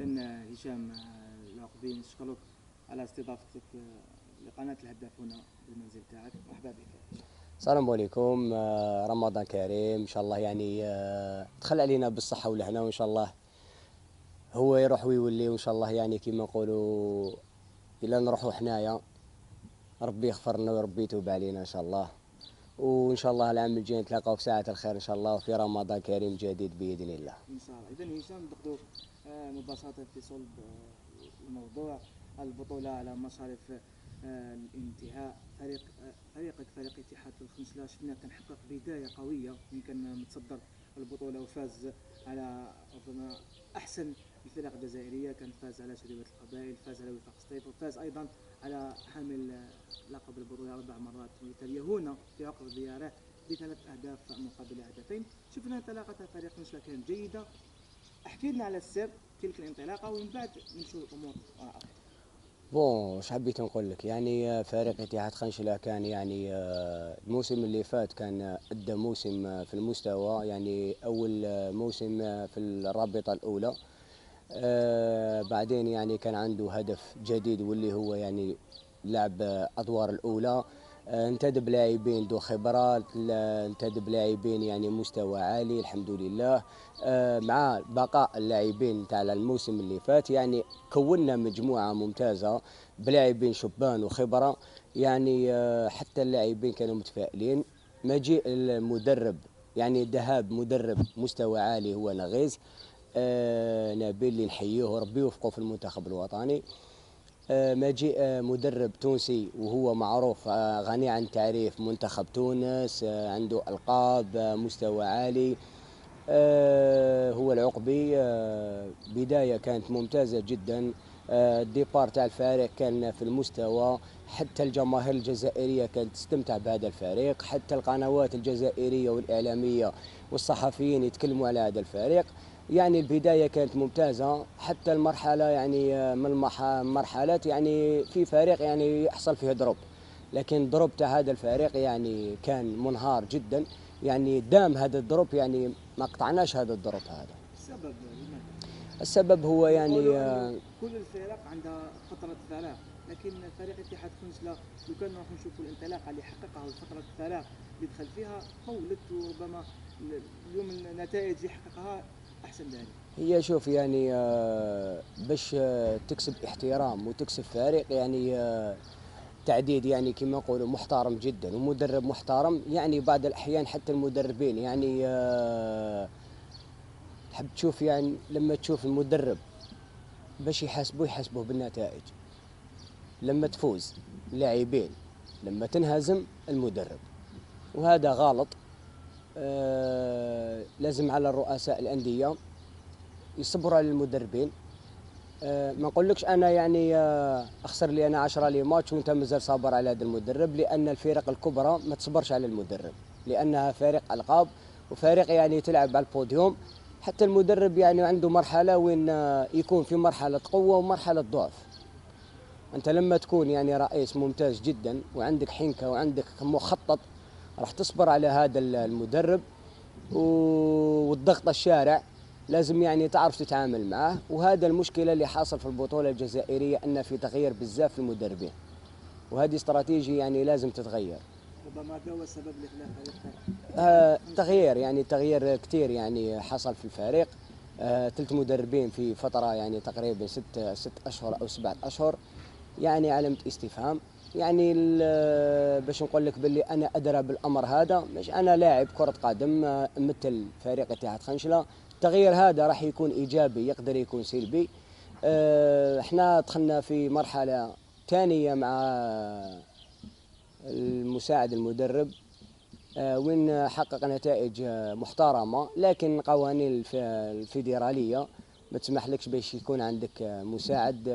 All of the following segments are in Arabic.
اذا هشام آه، العقبي نشكرك على استضافتك آه، لقناه الهداف هنا بالمنزل تاعك مرحبا بك السلام عليكم آه، رمضان كريم ان شاء الله يعني دخل علينا بالصحه والهنا وان شاء الله هو يروح ويولي وان شاء الله يعني كيما نقولوا الا نروحوا حنايا ربي يغفر لنا وربي يتوب علينا ان شاء الله وان شاء الله العام الجاي نتلاقاو في ساعه الخير ان شاء الله وفي رمضان كريم جديد باذن الله ان شاء الله اذا هشام مباشرة في صلب آه، الموضوع البطولة على مشارف آه، الانتهاء فريق آه، فريقك فريق اتحاد الخنشلة شفنا حقق بداية قوية يمكن متصدر البطولة وفاز على ربما أحسن الفرق الجزائرية كان فاز على شريبة القبائل فاز على وفاق سطيف وفاز أيضا على حامل لقب البطولة أربع مرات متتالية هنا في عقر زيارة بثلاث أهداف مقابل هدفين شفنا انطلاقة فريق نشلة كانت جيدة احكي لنا على السر تلك الانطلاقه ومن بعد نمشيو الامور بون واش حبيت نقول لك يعني آه، فريق اتحاد خنشلة كان يعني آه، الموسم اللي فات كان ادى موسم آه، في المستوى يعني اول موسم في الرابطه الاولى بعدين يعني كان عنده هدف جديد واللي هو يعني لعب ادوار الاولى آه، انتدب لاعبين ذو خبرات انتدب لاعبين يعني مستوى عالي الحمد لله آه، مع بقاء اللاعبين تاع الموسم اللي فات يعني كونا مجموعه ممتازه بلاعبين شبان وخبره يعني آه، حتى اللاعبين كانوا متفائلين مجيء المدرب يعني ذهاب مدرب مستوى عالي هو نغيز نبيل اللي نحييه وربي يوفقه في المنتخب الوطني آه، مجيء آه، مدرب تونسي وهو معروف آه، غني عن تعريف منتخب تونس عنده القاب مستوى عالي هو العقبي بدايه كانت ممتازه جدا الديبار تاع الفريق كان في المستوى حتى الجماهير الجزائرية كانت تستمتع بهذا الفريق حتى القنوات الجزائرية والإعلامية والصحفيين يتكلموا على هذا الفريق يعني البداية كانت ممتازة حتى المرحلة يعني آه، من المرحلات يعني في فريق يعني يحصل فيه ضرب لكن ضرب تاع هذا الفريق يعني كان منهار جدا يعني دام هذا الضرب يعني ما قطعناش هذا الضرب هذا السبب السبب هو يعني آه، كل الفرق عندها فترة فراغ لكن فريق اتحاد كنسلا لو كان نروح نشوفوا الانطلاقه اللي حققها وفتره الفراغ اللي دخل فيها فولت وربما اليوم النتائج اللي حققها هي شوف يعني آه، باش آه، تكسب احترام وتكسب فريق يعني آه، تعديد يعني كما نقولوا محترم جدا ومدرب محترم يعني بعض الاحيان حتى المدربين يعني تحب تشوف يعني لما تشوف المدرب باش يحاسبوه يحاسبوه بالنتائج لما تفوز لاعبين لما تنهزم المدرب وهذا غلط آه، لازم على الرؤساء الانديه يصبروا على المدربين آه، ما نقولكش انا يعني آه، اخسر لي انا 10 لي ماتش وانت مازال صابر على هذا المدرب لان الفرق الكبرى ما تصبرش على المدرب لانها فريق القاب وفريق يعني تلعب على البوديوم حتى المدرب يعني عنده مرحله وين يكون في مرحله قوه ومرحله ضعف انت لما تكون يعني رئيس ممتاز جدا وعندك حنكه وعندك مخطط راح تصبر على هذا المدرب والضغط الشارع لازم يعني تعرف تتعامل معه وهذا المشكلة اللي حاصل في البطولة الجزائرية أن في تغيير بزاف المدربين وهذه استراتيجية يعني لازم تتغير ربما هذا هو السبب آه تغيير يعني تغيير كثير يعني حصل في الفريق آه مدربين في فترة يعني تقريبا ست ست أشهر أو سبعة أشهر يعني علامة استفهام يعني باش نقول لك باللي انا ادرى بالامر هذا مش انا لاعب كره قدم آه، مثل فريق اتحاد خنشله التغيير هذا راح يكون ايجابي يقدر يكون سلبي آه، احنا دخلنا في مرحله ثانيه مع المساعد المدرب آه، وين حقق نتائج محترمه لكن قوانين الفيدراليه ما تسمحلكش باش يكون عندك مساعد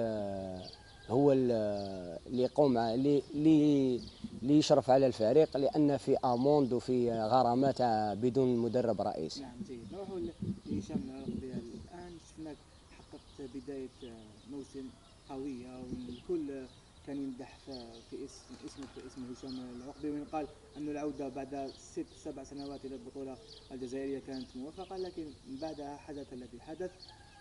هو اللي يقوم اللي اللي يشرف على الفريق لان في اموند وفي غرامات بدون مدرب رئيسي. نعم جيد نروحوا لهشام العقبي الان شفناك حققت بدايه موسم قويه والكل كان يمدح في اسم اسمك في اسم هشام العقبي وين قال انه العوده بعد ست سبع سنوات الى البطوله الجزائريه كانت موفقه لكن بعدها حدث الذي حدث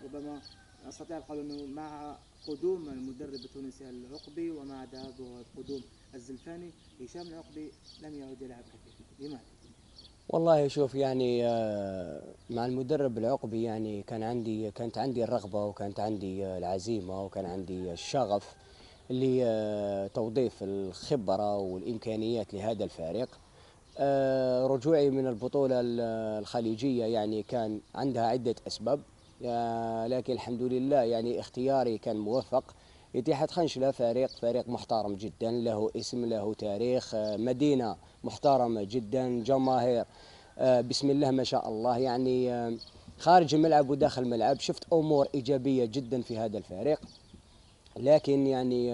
ربما أستطيع القول أنه مع قدوم المدرب التونسي العقبي ومع ذهابه وقدوم الزلفاني هشام العقبي لم يعد يلعب كثير لماذا؟ والله شوف يعني آه، مع المدرب العقبي يعني كان عندي كانت عندي الرغبة وكانت عندي آه، العزيمة وكان عندي الشغف لتوظيف آه، الخبرة والإمكانيات لهذا الفريق رجوعي من البطولة الخليجية يعني كان عندها عدة أسباب لكن الحمد لله يعني اختياري كان موفق اتحاد خنشلة فريق فريق محترم جدا له اسم له تاريخ آه، مدينة محترمة جدا جماهير آه، بسم الله ما شاء الله يعني آه، خارج الملعب وداخل الملعب شفت امور ايجابيه جدا في هذا الفريق لكن يعني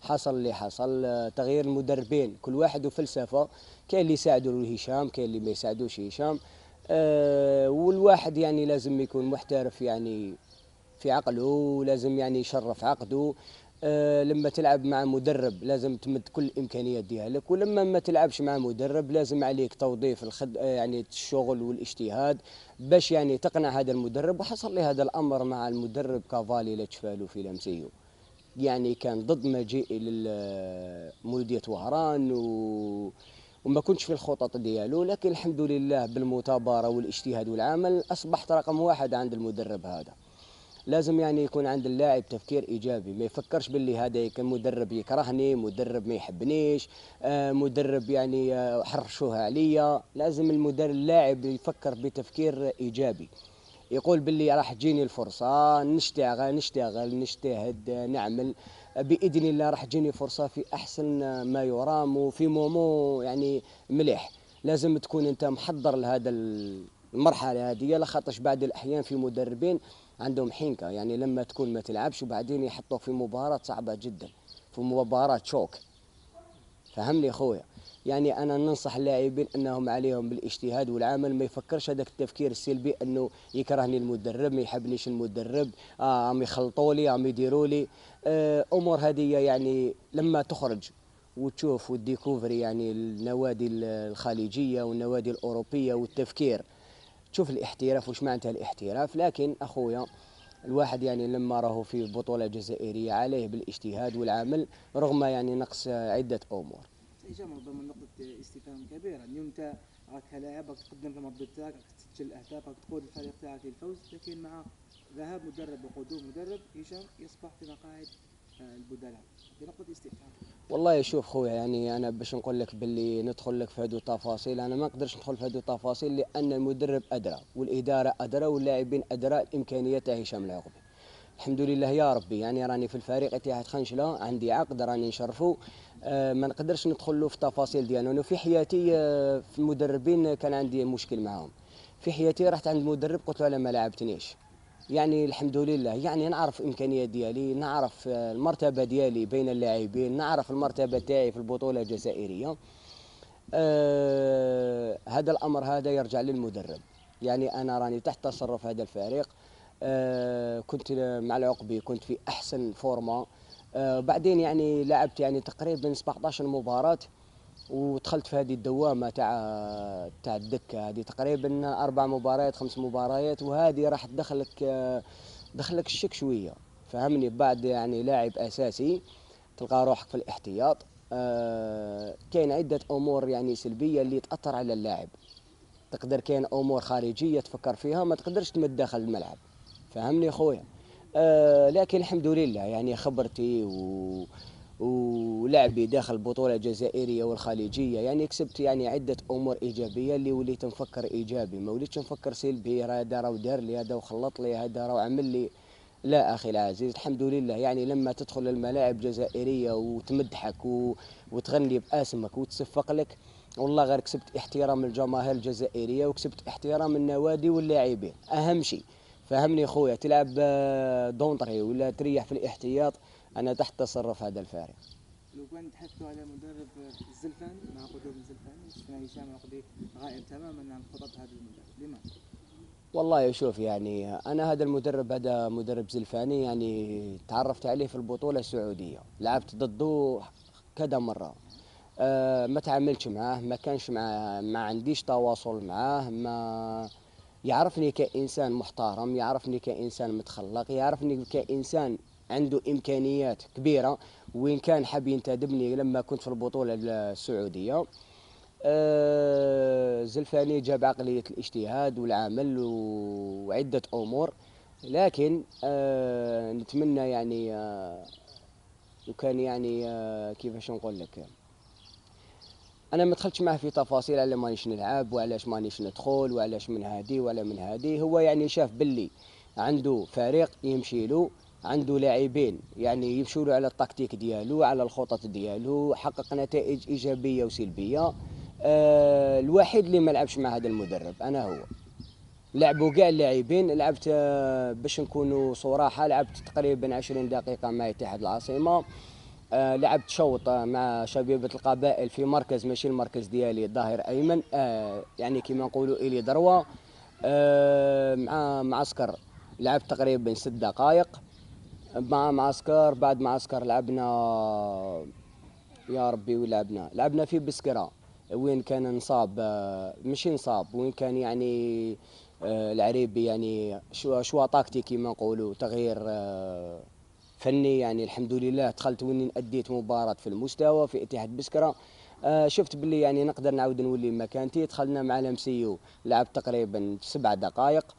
حصل اللي حصل تغيير المدربين كل واحد وفلسفه كاين اللي يساعدوا هشام كاين اللي ما يساعدوش هشام آه، والواحد يعني لازم يكون محترف يعني في عقله ولازم يعني يشرف عقده آه، لما تلعب مع مدرب لازم تمد كل الامكانيات ديالك ولما ما تلعبش مع مدرب لازم عليك توظيف الخد آه، يعني الشغل والاجتهاد باش يعني تقنع هذا المدرب وحصل لي هذا الامر مع المدرب كافالي لتشفالو في لمسيو يعني كان ضد مجيئي لمولوديه وهران و وما كنتش في الخطط ديالو لكن الحمد لله بالمثابره والاجتهاد والعمل اصبحت رقم واحد عند المدرب هذا لازم يعني يكون عند اللاعب تفكير ايجابي ما يفكرش باللي هذا كان مدرب يكرهني مدرب ما يحبنيش آه، مدرب يعني آه، حرشوها عليا لازم المدرب اللاعب يفكر بتفكير ايجابي يقول باللي راح تجيني الفرصه نشتغل نشتغل نجتهد نعمل باذن الله راح تجيني فرصه في احسن ما يرام وفي مومو يعني مليح لازم تكون انت محضر لهذا المرحله هذه لخاطرش بعد الاحيان في مدربين عندهم حنكه يعني لما تكون ما تلعبش وبعدين يحطوك في مباراه صعبه جدا في مباراه شوك فهمني خويا يعني انا ننصح اللاعبين انهم عليهم بالاجتهاد والعمل ما يفكرش هذاك التفكير السلبي انه يكرهني المدرب ما يحبنيش المدرب آه عم يخلطوا لي عم يديروا لي آه امور هذه يعني لما تخرج وتشوف وتديكوفري يعني النوادي الخليجيه والنوادي الاوروبيه والتفكير تشوف الاحتراف وش معناتها الاحتراف لكن اخويا الواحد يعني لما راهو في بطوله جزائريه عليه بالاجتهاد والعمل رغم يعني نقص عده امور الاجابه ربما نقطه استفهام كبيره اليوم انت راك كلاعب راك تقدم في المردود تاعك راك تسجل اهداف راك تقود الفريق تاعك للفوز لكن مع ذهاب مدرب وقدوم مدرب هشام يصبح في مقاعد آه، البدلاء نقطه استفهام والله شوف خويا يعني انا باش نقول لك باللي ندخل لك في هذو التفاصيل انا ما نقدرش ندخل في هذو التفاصيل لان المدرب ادرى والاداره ادرى واللاعبين ادرى الامكانيات تاع هشام العقبي الحمد لله يا ربي يعني راني في الفريق تاع خنشله عندي عقد راني نشرفه آه، ما نقدرش ندخل له في التفاصيل ديالو انا في حياتي آه، في المدربين كان عندي مشكل معاهم في حياتي رحت عند المدرب قلت له انا ما لعبتنيش يعني الحمد لله يعني نعرف الامكانيات ديالي نعرف آه، المرتبه ديالي بين اللاعبين نعرف المرتبه تاعي في البطوله الجزائريه آه هذا الامر هذا يرجع للمدرب يعني انا راني تحت تصرف هذا الفريق آه كنت مع العقبي كنت في احسن فورمه آه، بعدين يعني لعبت يعني تقريبا 17 مباراه ودخلت في هذه الدوامه تاع تاع الدكه هذه تقريبا اربع مباريات خمس مباريات وهذه راح تدخلك آه، دخلك الشك شويه فهمني بعد يعني لاعب اساسي تلقى روحك في الاحتياط آه، كاين عده امور يعني سلبيه اللي تاثر على اللاعب تقدر كاين امور خارجيه تفكر فيها ما تقدرش تمد داخل الملعب فهمني خويا آه لكن الحمد لله يعني خبرتي و ولعبي داخل البطولة الجزائرية والخليجية يعني كسبت يعني عدة أمور إيجابية اللي وليت نفكر إيجابي ما وليتش نفكر سلبي راه هذا راه دار لي هذا وخلط لي هذا راه عمل لي لا أخي العزيز الحمد لله يعني لما تدخل الملاعب الجزائرية وتمدحك و... وتغني باسمك وتصفق لك والله غير كسبت احترام الجماهير الجزائرية وكسبت احترام النوادي واللاعبين أهم شيء فهمني خويا تلعب آه، دونطري ولا تريح في الاحتياط انا تحت تصرف هذا الفارق لو كان تحثوا على مدرب الزلفان مع قدوم الزلفان شفنا هشام عقدي غائب تماما عن نعم، خطط هذا المدرب لماذا؟ والله شوف يعني انا هذا المدرب هذا مدرب زلفاني يعني تعرفت عليه في البطوله السعوديه لعبت ضده كذا مره أه ما تعاملتش معاه ما كانش معاه ما عنديش تواصل معاه ما يعرفني كإنسان محترم يعرفني كإنسان متخلق يعرفني كإنسان عنده إمكانيات كبيرة وإن كان حاب ينتدبني لما كنت في البطولة السعودية آه زلفاني جاب عقلية الاجتهاد والعمل وعدة أمور لكن آه نتمنى يعني آه وكان يعني آه كيفاش نقول لك انا ما دخلتش معاه في تفاصيل على مانيش نلعب وعلاش مانيش ندخل وعلاش من هادي ولا من هادي هو يعني شاف باللي عنده فريق يمشي له عنده لاعبين يعني يمشوا له على التكتيك ديالو على الخطط ديالو حقق نتائج ايجابيه وسلبيه أه الوحيد اللي ما لعبش مع هذا المدرب انا هو لعبوا كاع اللاعبين لعبت آه، باش نكونوا صراحه لعبت تقريبا 20 دقيقه مع اتحاد العاصمه آه، لعبت شوط مع شبيبة القبائل في مركز ماشي المركز ديالي الظاهر أيمن آه، يعني كما نقولوا إلي دروه آه، مع معسكر لعبت تقريبا ست دقائق مع معسكر بعد معسكر لعبنا يا ربي ولعبنا لعبنا في بسكرة وين كان نصاب مش نصاب وين كان يعني العريبي يعني شو شو تاكتيكي ما نقولوا تغيير فني يعني الحمد لله دخلت وين اديت مباراه في المستوى في اتحاد بسكره آه شفت باللي يعني نقدر نعاود نولي مكانتي دخلنا مع لمسيو لعبت تقريبا سبع دقائق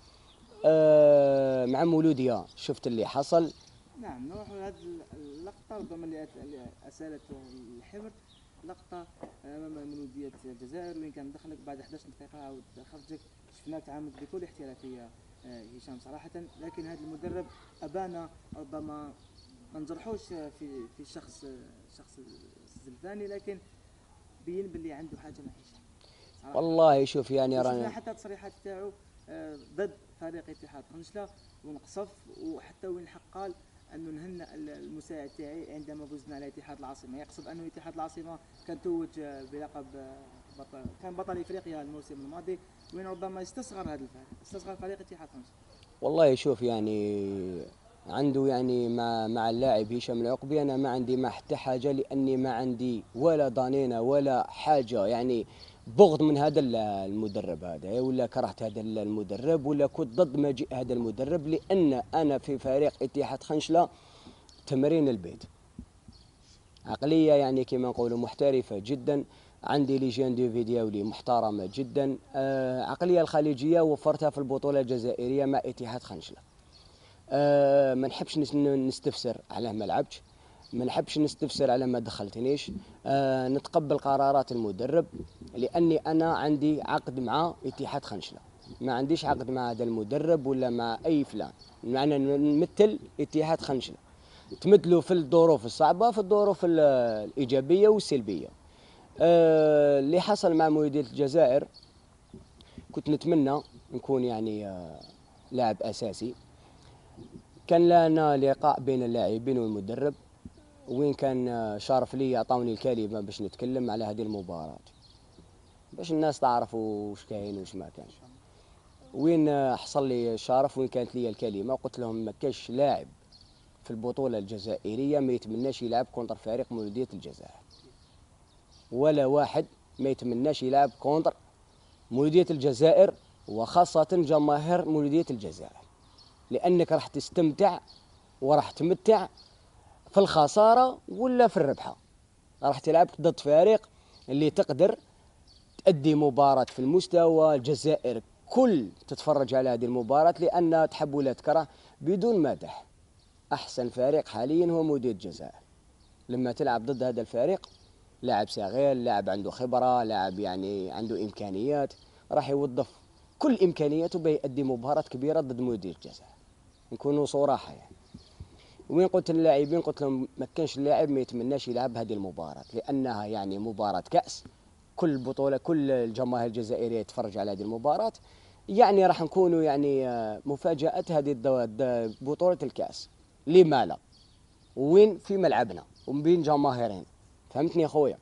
آه مع مولوديا شفت اللي حصل نعم نروح لهذه اللقطه ربما اللي اسالت الحبر لقطه امام مولوديه الجزائر وين كان دخلك بعد 11 دقيقه او خرجك شفناه تعامل بكل احترافيه آه، هشام صراحه لكن هذا المدرب ابان ربما ما نجرحوش في في شخص شخص الزلفاني لكن بين باللي عنده حاجه ما حيش والله شوف يعني رانا حتى التصريحات تاعو آه، ضد فريق اتحاد قنشله ونقصف وحتى وين الحق قال انه نهنى المساعد تاعي عندما فزنا على اتحاد العاصمه يقصد انه اتحاد العاصمه كان توج بلقب بطل كان بطل افريقيا الموسم الماضي وين ربما استصغر هذا الفريق استصغر فريق اتحاد قنشله والله شوف يعني عنده يعني مع مع اللاعب هشام العقبي انا ما عندي ما حتى حاجه لاني ما عندي ولا ضنينه ولا حاجه يعني بغض من هذا المدرب هذا ولا كرهت هذا المدرب ولا كنت ضد مجيء هذا المدرب لان انا في فريق اتحاد خنشله تمرين البيت عقليه يعني كما نقولوا محترفه جدا عندي ليجين دي في دياولي محترمه جدا آه، عقليه الخليجيه وفرتها في البطوله الجزائريه مع اتحاد خنشله آه، ما نحبش نستفسر على ما لعبتش ما نحبش نستفسر على ما دخلتنيش آه، نتقبل قرارات المدرب لاني انا عندي عقد مع اتحاد خنشله ما عنديش عقد مع هذا المدرب ولا مع اي فلان معنا نمثل اتحاد خنشله تمثلوا في الظروف الصعبه في الظروف الايجابيه والسلبيه آه، اللي حصل مع مديريه الجزائر كنت نتمنى نكون يعني لاعب اساسي كان لنا لقاء بين اللاعبين والمدرب وين كان آه، شرف لي عطاوني الكلمه باش نتكلم على هذه المباراه باش الناس تعرفوا واش كاين واش ما كان وين آه، حصل لي الشرف وين كانت لي الكلمه قلت لهم ما كاش لاعب في البطوله الجزائريه ما يتمناش يلعب كونتر فريق مولوديه الجزائر ولا واحد ما يتمناش يلعب كونتر مولوديه الجزائر وخاصه جماهير مولوديه الجزائر لأنك راح تستمتع وراح تمتع في الخسارة ولا في الربحة راح تلعب ضد فريق اللي تقدر تأدي مباراة في المستوى الجزائر كل تتفرج على هذه المباراة لأن تحب ولا تكره بدون مدح أحسن فريق حاليا هو مدير الجزائر لما تلعب ضد هذا الفريق لاعب صغير لاعب عنده خبرة لاعب يعني عنده إمكانيات راح يوظف كل إمكانياته بيؤدي مباراة كبيرة ضد مدير الجزائر نكونوا صراحه يعني. وين قلت اللاعبين قلت لهم ما كانش اللاعب ما يتمناش يلعب هذه المباراه لانها يعني مباراه كاس كل بطوله كل الجماهير الجزائريه تفرج على هذه المباراه يعني راح نكونوا يعني آه، مفاجاه هذه بطوله الكاس لما لا وين في ملعبنا وبين جماهيرين فهمتني يا خويا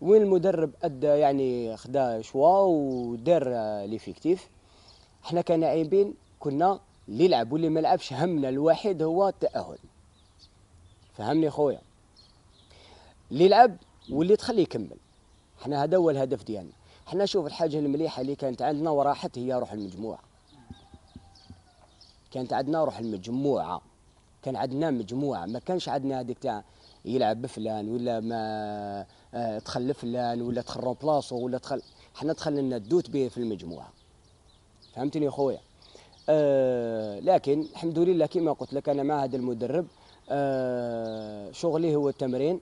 وين المدرب ادى يعني خدا شوا ودار آه، ليفيكتيف احنا كلاعبين كنا اللي لعب واللي ما لعبش همنا الوحيد هو التاهل فهمني خويا اللي لعب واللي تخليه يكمل حنا هذا هو الهدف ديالنا حنا شوف الحاجه المليحه اللي كانت عندنا وراحت هي روح المجموعه كانت عندنا روح المجموعه كان عندنا مجموعه ما كانش عندنا هذيك تاع يلعب بفلان ولا ما آه، تخلف دخل فلان ولا تخرب بلاصو ولا دخل حنا دخلنا الدوت به في المجموعه فهمتني خويا آه، لكن الحمد لله كما قلت لك انا مع هذا المدرب آه، شغلي هو التمرين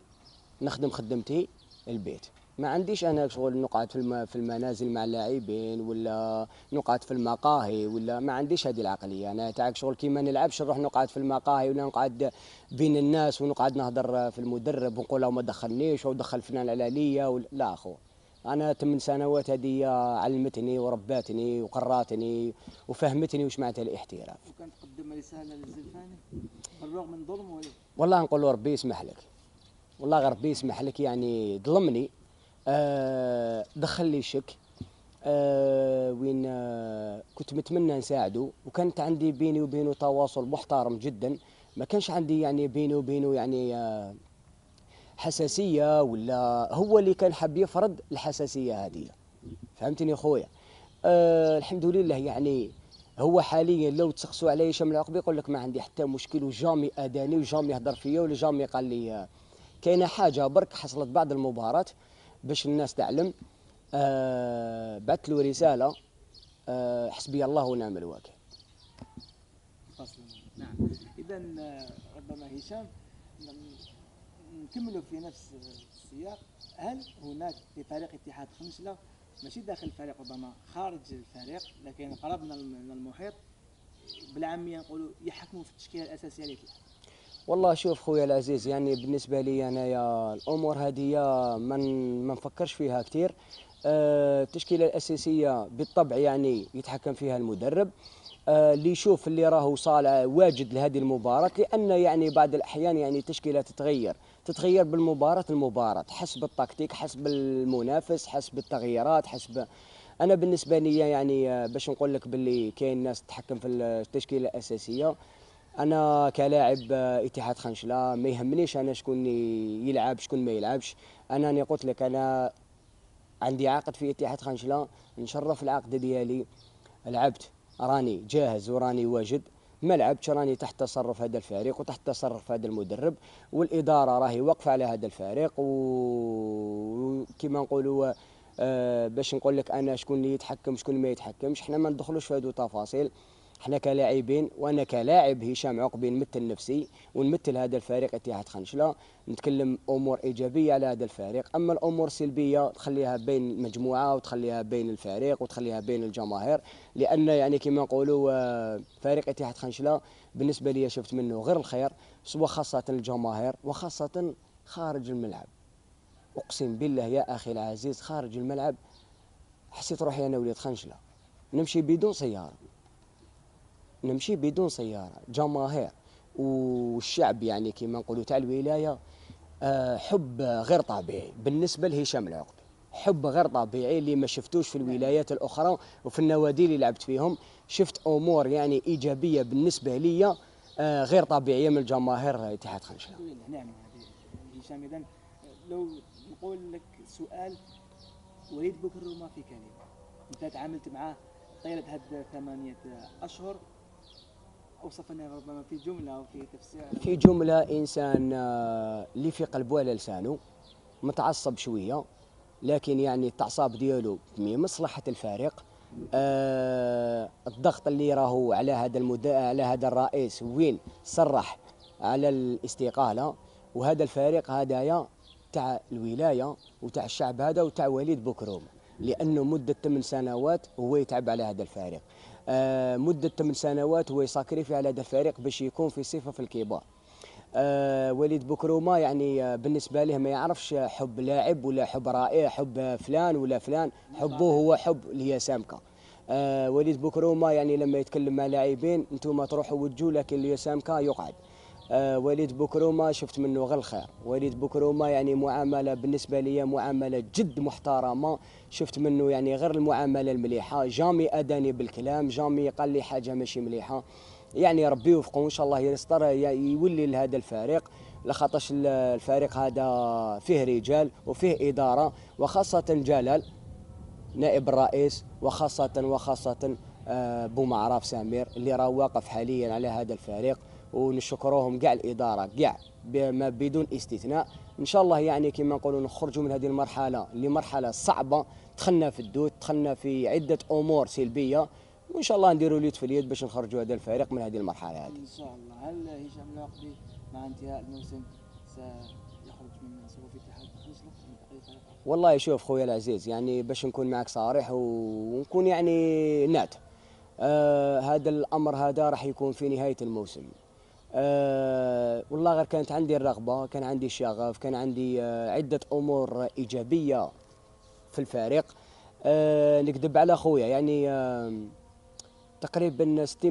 نخدم خدمتي البيت ما عنديش انا شغل نقعد في في المنازل مع اللاعبين ولا نقعد في المقاهي ولا ما عنديش هذه العقليه انا تاعك شغل كيما نلعبش نروح نقعد في المقاهي ولا نقعد بين الناس ونقعد نهضر في المدرب ونقول له ما دخلنيش او دخل فلان على ليا لا اخو انا ثمان سنوات هذيا علمتني ورباتني وقراتني وفهمتني وش معناتها الاحتراف. وكان تقدم رساله للزلفاني بالرغم من ظلمه والله نقول له ربي يسمح لك. والله غير ربي يسمح لك يعني ظلمني آه دخل لي شك آه وين آه كنت متمنى نساعده وكانت عندي بيني وبينه تواصل محترم جدا ما كانش عندي يعني بيني وبينه يعني آه حساسيه ولا هو اللي كان حاب يفرض الحساسيه هذه فهمتني خويا أه الحمد لله يعني هو حاليا لو تسقسوا على هشام العقبي يقول لك ما عندي حتى مشكل وجامي اداني وجامي هضر فيا ولا جامي قال لي آه، كاينه حاجه برك حصلت بعد المباراه باش الناس تعلم أه بعثت له رساله أه حسبي الله ونعم الوكيل نعم اذا آه، ربما هشام نكملوا في نفس السياق هل هناك في فريق اتحاد خمسله ماشي داخل الفريق ربما خارج الفريق لكن قرب من المحيط بالعاميه نقولوا يحكموا في التشكيله الاساسيه اللي والله شوف خويا العزيز يعني بالنسبه لي انايا الامور هذه ما ما نفكرش فيها كثير آه، التشكيله الاساسيه بالطبع يعني يتحكم فيها المدرب آه، اللي يشوف اللي راهو صالح واجد لهذه المباراه لان يعني بعض الاحيان يعني التشكيله تتغير تتغير بالمباراة المباراة حسب التكتيك حسب المنافس حسب التغييرات حسب انا بالنسبه لي يعني آه، باش نقول لك باللي كاين ناس تتحكم في التشكيله الاساسيه انا كلاعب آه، اتحاد خنشله ما يهمنيش انا شكون يلعب شكون ما يلعبش انا راني قلت لك انا عندي عقد في اتحاد خنشله نشرف العقد ديالي لعبت راني جاهز وراني واجد ملعب راني تحت تصرف هذا الفريق وتحت تصرف هذا المدرب والاداره راهي واقفه على هذا الفريق وكما نقولوا آه، باش نقول لك انا شكون اللي يتحكم شكون ما يتحكمش حنا ما ندخلوش في هذو التفاصيل احنا كلاعبين وانا كلاعب هشام عقبي نمثل نفسي ونمثل هذا الفريق اتحاد خنشله نتكلم امور ايجابيه على هذا الفريق اما الامور السلبيه تخليها بين المجموعه وتخليها بين الفريق وتخليها بين الجماهير لان يعني كما نقولوا آه، فريق اتحاد خنشله بالنسبه لي شفت منه غير الخير سواء خاصه الجماهير وخاصه خارج الملعب اقسم بالله يا اخي العزيز خارج الملعب حسيت روحي انا وليد خنشله نمشي بدون سياره نمشي بدون سياره جماهير والشعب يعني كما نقولوا تاع الولايه آه، حب غير طبيعي بالنسبه لهشام العقبي حب غير طبيعي اللي ما شفتوش في الولايات الاخرى وفي النوادي اللي لعبت فيهم شفت امور يعني ايجابيه بالنسبه لي آه، غير طبيعيه من الجماهير اتحاد خنشله. نعم هشام اذا لو نقول لك سؤال وليد بكر وما في كلمه انت تعاملت معاه طيله هاد ثمانيه اشهر اوصفنا ربما في جمله او في تفسير في جمله انسان اللي في قلبه على لسانه متعصب شويه لكن يعني التعصاب ديالو مصلحه الفريق آه الضغط اللي راهو على هذا المد... على هذا الرئيس وين صرح على الاستقاله وهذا الفريق هدايا تاع الولايه وتاع الشعب هذا وتاع وليد بوكروم لانه مده 8 سنوات هو يتعب على هذا الفريق آه، مده 8 سنوات هو يساكري على هذا الفريق باش يكون في صفه في الكبار آه، وليد بكروما يعني آه، بالنسبه له ما يعرفش حب لاعب ولا حب رائع حب فلان ولا فلان حبه هو حب اللي هي سامكه وليد بكروما يعني لما يتكلم مع لاعبين انتم تروحوا وتجوا لكن اللي سامكه يقعد آه، وليد بوكروما شفت منه غير الخير وليد بوكروما يعني معامله بالنسبه لي معامله جد محترمه شفت منه يعني غير المعامله المليحه جامي اداني بالكلام جامي قال لي حاجه ماشي مليحه يعني ربي يوفقه ان شاء الله يستر يولي لهذا الفريق لخاطرش الفريق هذا فيه رجال وفيه اداره وخاصه جلال نائب الرئيس وخاصه وخاصه آه، بومعراف سامير سمير اللي راه واقف حاليا على هذا الفريق ونشكروهم كاع الاداره كاع بما بدون استثناء ان شاء الله يعني كما نقولوا نخرجوا من هذه المرحله لمرحله صعبه دخلنا في الدود دخلنا في عده امور سلبيه وان شاء الله نديروا اليد في اليد باش نخرجوا هذا الفريق من هذه المرحله هذه ان شاء الله هل هشام العقدي مع انتهاء الموسم سيخرج من صفوف الاتحاد والله شوف خويا العزيز يعني باش نكون معك صريح ونكون يعني نات آه هذا الامر هذا راح يكون في نهايه الموسم أه والله غير كانت عندي الرغبة كان عندي الشغف كان عندي أه عدة أمور إيجابية في الفريق أه نكذب على خويا يعني أه تقريبا 60%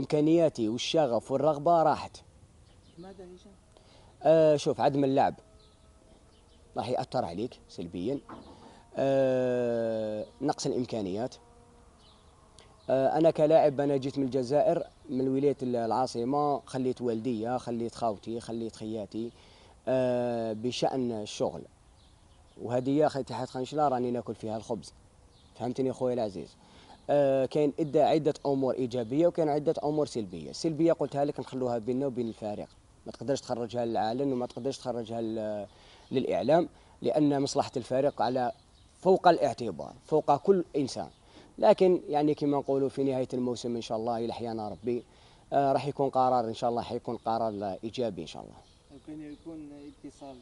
إمكانياتي والشغف والرغبة راحت لماذا هشام؟ أه شوف عدم اللعب راح يأثر عليك سلبيا أه نقص الإمكانيات آه، انا كلاعب انا جيت من الجزائر من ولايه العاصمه خليت والدي خليت خاوتي خليت خياتي آه، بشان الشغل وهذه يا اخي تحت خنشله راني ناكل فيها الخبز فهمتني خويا العزيز آه، كاين عده امور ايجابيه وكاين عده امور سلبيه السلبيه قلتها لك نخلوها بيننا وبين الفريق ما تقدرش تخرجها للعلن وما تقدرش تخرجها للاعلام لان مصلحه الفريق على فوق الاعتبار فوق كل انسان لكن يعني كما نقولوا في نهايه الموسم ان شاء الله حيانا ربي آه راح يكون قرار ان شاء الله حيكون قرار ايجابي ان شاء الله. يمكن يكون اتصال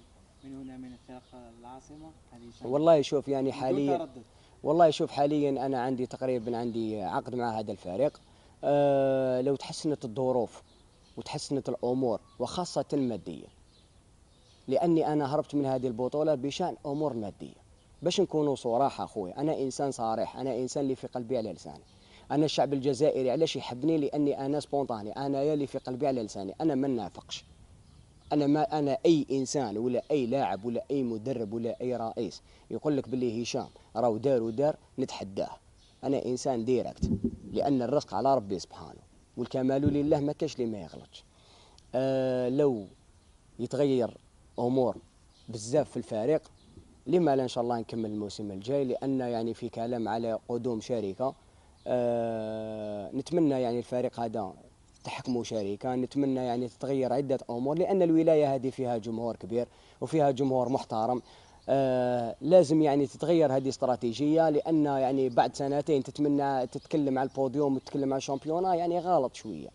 من هنا من الفرق العاصمه حاليا يعني والله شوف يعني حاليا والله شوف حاليا انا عندي تقريبا عندي عقد مع هذا الفريق آه لو تحسنت الظروف وتحسنت الامور وخاصه الماديه لاني انا هربت من هذه البطوله بشان امور ماديه باش نكونوا صراحه اخويا انا انسان صريح انا انسان اللي في قلبي على لساني انا الشعب الجزائري علاش يحبني لاني انا سبونطاني انا يا اللي في قلبي على لساني انا ما نافقش انا ما انا اي انسان ولا اي لاعب ولا اي مدرب ولا اي رئيس يقول لك باللي هشام راهو دار ودار نتحداه انا انسان ديركت لان الرزق على ربي سبحانه والكمال لله ما كاش اللي ما يغلطش آه لو يتغير امور بزاف في الفريق لما لا ان شاء الله نكمل الموسم الجاي لان يعني في كلام على قدوم شركه أه نتمنى يعني الفريق هذا تحكموا شركه نتمنى يعني تتغير عده امور لان الولايه هذه فيها جمهور كبير وفيها جمهور محترم آه لازم يعني تتغير هذه استراتيجيه لان يعني بعد سنتين تتمنى تتكلم على البوديوم وتتكلم على الشامبيونا يعني غلط شويه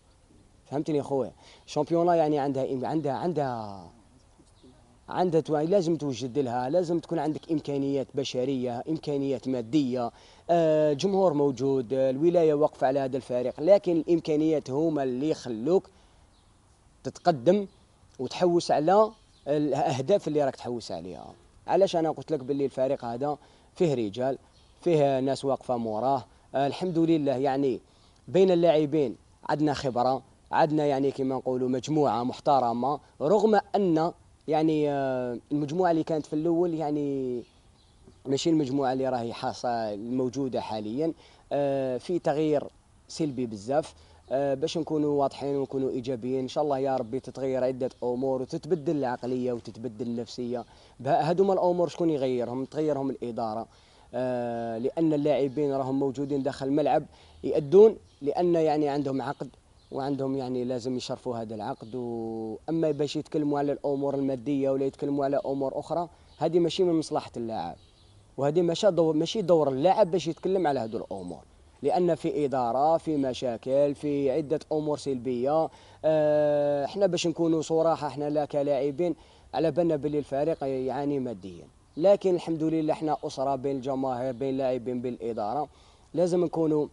فهمتني يا خويا الشامبيونا يعني عندها عندها عندها عندها تو... لازم توجد لها لازم تكون عندك امكانيات بشريه امكانيات ماديه آه جمهور موجود آه، الولايه واقفه على هذا الفريق لكن الامكانيات هما اللي يخلوك تتقدم وتحوس على الاهداف اللي راك تحوس عليها علاش انا قلت لك باللي الفريق هذا فيه رجال فيه ناس واقفه موراه آه الحمد لله يعني بين اللاعبين عندنا خبره عندنا يعني كما نقولوا مجموعه محترمه رغم ان يعني آه، المجموعه اللي كانت في الاول يعني ماشي المجموعه اللي راهي حاصه الموجوده حاليا آه، في تغيير سلبي بزاف آه، باش نكونوا واضحين ونكونوا ايجابيين ان شاء الله يا ربي تتغير عده امور وتتبدل العقليه وتتبدل النفسيه هذوما الامور شكون يغيرهم تغيرهم الاداره لان اللاعبين راهم موجودين داخل الملعب يادون لان يعني عندهم عقد وعندهم يعني لازم يشرفوا هذا العقد واما باش يتكلموا على الامور الماديه ولا يتكلموا على امور اخرى هذه ماشي من مصلحه اللاعب وهذه ماشي دور ماشي دور اللاعب باش يتكلم على هذو الامور لان في اداره في مشاكل في عده امور سلبيه آه، احنا باش نكونوا صراحه احنا لا كلاعبين على بالنا باللي الفريق يعاني ماديا لكن الحمد لله احنا اسره بين الجماهير بين اللاعبين بالاداره لازم نكونوا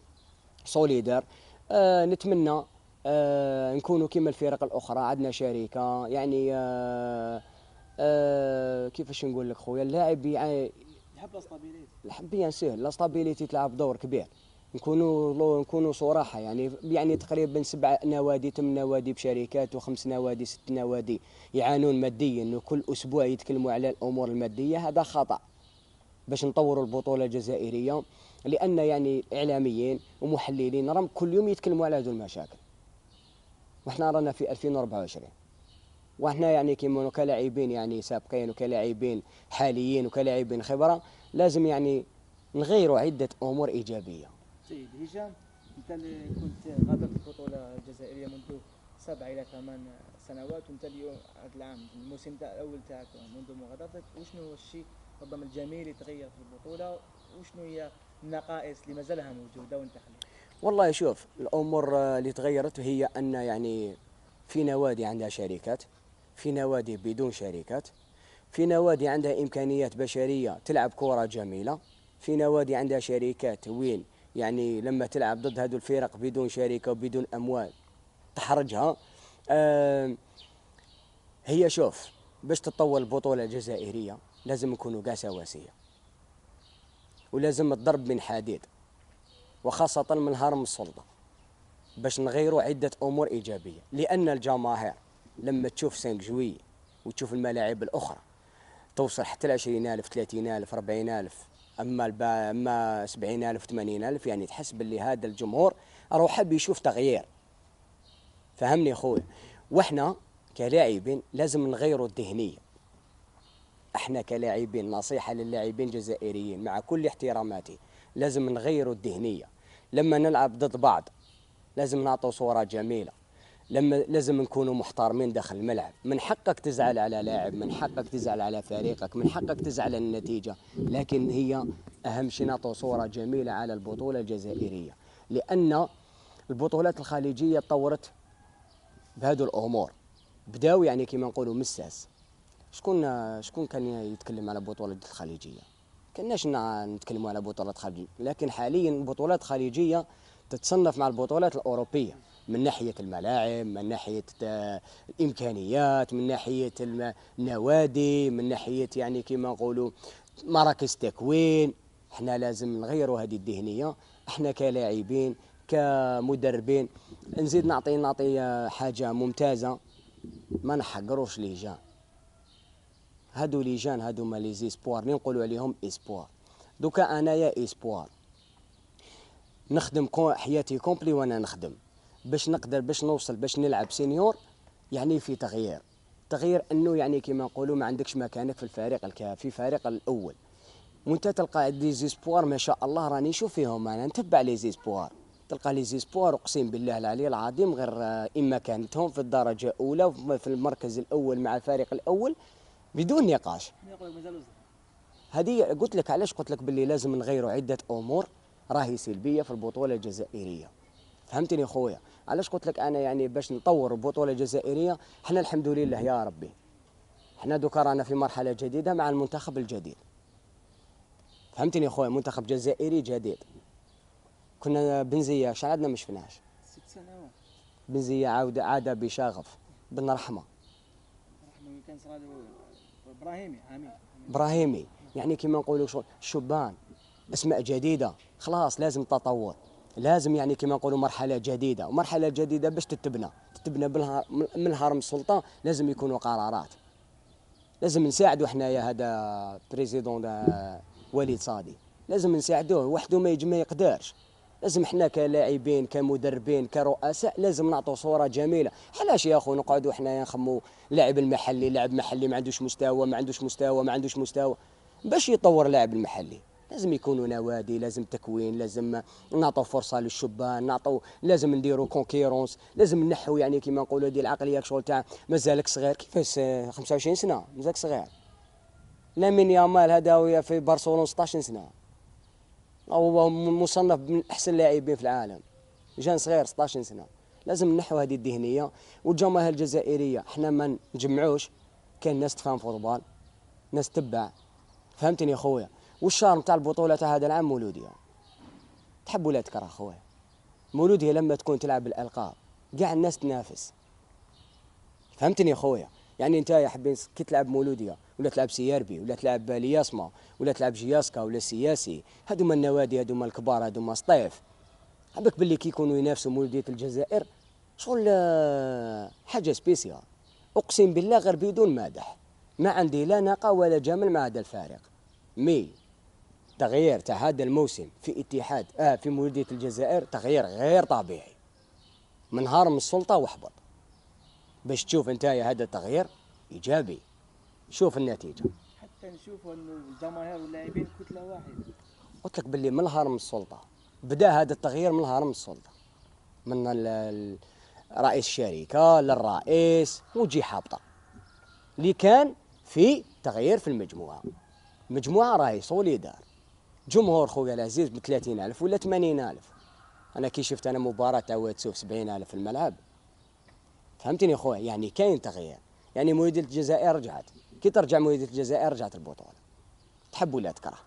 سوليدار أه نتمنى آه نكونوا كما الفرق الاخرى عندنا شركه يعني آه آه كيفاش نقول لك خويا اللاعب يعني يحب لاستابيليتي بيان سهل لاستابيليتي تلعب دور كبير نكونوا نكونوا صراحه يعني يعني تقريبا سبع نوادي ثمان نوادي بشركات وخمس نوادي ست نوادي يعانون ماديا وكل اسبوع يتكلموا على الامور الماديه هذا خطا باش نطوروا البطوله الجزائريه لان يعني اعلاميين ومحللين راهم كل يوم يتكلموا على هذو المشاكل وحنا رانا في 2024 وحنا يعني كيما كلاعبين يعني سابقين وكلاعبين حاليين وكلاعبين خبره لازم يعني نغيروا عده امور ايجابيه. سيد هشام انت اللي كنت غادرت البطوله الجزائريه منذ سبع الى ثمان سنوات وانت اليوم هذا العام الموسم تاع الاول تاعك منذ مغادرتك وشنو هو الشيء ربما الجميل اللي تغير في البطوله وشنو هي النقائص اللي مازالها موجوده وانت حليت؟ والله شوف الامور اللي تغيرت هي ان يعني في نوادي عندها شركات في نوادي بدون شركات في نوادي عندها امكانيات بشريه تلعب كره جميله في نوادي عندها شركات وين يعني لما تلعب ضد هذو الفرق بدون شركه وبدون اموال تحرجها آه هي شوف باش تطول البطوله الجزائريه لازم نكونوا كاع واسيه ولازم الضرب من حديد وخاصة من هرم السلطة باش نغيروا عدة أمور إيجابية لأن الجماهير لما تشوف سانك جوي وتشوف الملاعب الأخرى توصل حتى ل ألف ثلاثين ألف أربعين ألف أما الب... أما سبعين ألف ثمانين ألف يعني تحس باللي هذا الجمهور راهو حاب يشوف تغيير فهمني خويا وإحنا كلاعبين لازم نغيروا الذهنية احنا كلاعبين نصيحة للاعبين الجزائريين مع كل احتراماتي لازم نغيروا الذهنيه لما نلعب ضد بعض لازم نعطوا صوره جميله لما لازم نكونوا محترمين داخل الملعب من حقك تزعل على لاعب من حقك تزعل على فريقك من حقك تزعل على النتيجه لكن هي اهم شيء نعطوا صوره جميله على البطوله الجزائريه لان البطولات الخليجيه تطورت بهذو الامور بداو يعني كما نقولوا من الساس شكون شكون كان يتكلم على بطوله الخليجيه كناش نتكلموا على بطولات خارجية لكن حاليا البطولات الخليجية تتصنف مع البطولات الأوروبية من ناحية الملاعب من ناحية آه، الإمكانيات من ناحية النوادي من ناحية يعني كما نقولوا مراكز تكوين احنا لازم نغيروا هذه الذهنية احنا كلاعبين كمدربين نزيد نعطي نعطي آه، حاجة ممتازة ما نحقروش لجان هادو لي جان هادو هما لي زيسبوار اللي نقولو عليهم اسبوار دوكا انايا اسبوار نخدم حياتي كومبلي وانا نخدم باش نقدر باش نوصل باش نلعب سينيور يعني في تغيير تغيير انه يعني كيما نقولوا ما عندكش مكانك في الفريق الكافي الفريق الاول وانت تلقى دي زيسبوار ما شاء الله راني نشوف فيهم انا نتبع لي زيسبوار تلقى لي زيسبوار اقسم بالله العلي العظيم غير اما كانتهم في الدرجه الاولى في المركز الاول مع الفريق الاول بدون نقاش هذه قلت لك علاش قلت لك باللي لازم نغيروا عده امور راهي سلبيه في البطوله الجزائريه فهمتني خويا علاش قلت لك انا يعني باش نطور البطوله الجزائريه احنا الحمد لله يا ربي احنا دوكا رانا في مرحله جديده مع المنتخب الجديد فهمتني خويا منتخب جزائري جديد كنا بنزيه شعدنا ما فناش ست سنوات بنزيه عاد بشغف بالرحمه رحمه كان صغير ابراهيمي امين ابراهيمي يعني كما نقولوا شبان اسماء جديده خلاص لازم تطور لازم يعني كما نقولوا مرحله جديده ومرحله جديده باش تتبنى تتبنى من هرم السلطه لازم يكونوا قرارات لازم نساعدوا حنايا هذا بريزيدون آه، وليد صادي لازم نساعدوه وحده ما يجي ما يقدرش لازم حنا كلاعبين كمدربين كرؤساء لازم نعطوا صوره جميله علاش يا اخو نقعدوا حنايا نخمو لاعب المحلي لاعب محلي ما عندوش مستوى ما عندوش مستوى ما عندوش مستوى باش يطور لاعب المحلي لازم يكونوا نوادي لازم تكوين لازم نعطوا فرصه للشبان نعطوا لازم نديروا كونكيرونس لازم نحو يعني كيما نقولوا دي العقليه شغل تاع مازالك صغير كيفاش 25 سنه مازالك صغير لامين يامال هذا في برشلونه 16 سنه وهو مصنف من احسن اللاعبين في العالم جان صغير 16 سنه لازم نحو هذه الذهنيه والجماهير الجزائريه احنا ما نجمعوش كان ناس تفهم فوتبال ناس تبع فهمتني يا خويا والشارم تاع البطوله تاع هذا العام مولوديه تحب ولا تكره خويا مولوديه لما تكون تلعب الالقاب كاع الناس تنافس فهمتني يا خويا يعني انت يا حبيبي كي تلعب مولوديه ولا تلعب سياربي ولا تلعب لياسما ولا تلعب جياسكا ولا سياسي هذوما النوادي هذوما الكبار هذوما سطيف عبك باللي كيكونوا ينافسوا مولوديه الجزائر شغل آه، حاجه سبيسيال اقسم بالله غير بدون مادح ما عندي لا ناقه ولا جمل مع هذا الفارق مي تغيير تاع هذا الموسم في اتحاد اه في مولوديه الجزائر تغيير غير طبيعي منهار من السلطه واحبط باش تشوف انت هذا التغيير ايجابي شوف النتيجه حتى نشوفوا انه الجماهير واللاعبين كتله واحده قلت لك باللي من الهرم السلطه بدا هذا التغيير من الهرم السلطه من رئيس الشركه للرئيس وجي حابطه اللي كان في تغيير في المجموعه مجموعه راهي سوليدار جمهور خويا العزيز ب 30000 ولا 80000 انا كي شفت انا مباراه عواد تسوف 70000 في الملعب فهمتني خويا يعني كاين تغيير يعني مديريه الجزائر رجعت كي ترجع ميوديه الجزائر رجعت البطوله تحب ولا تكره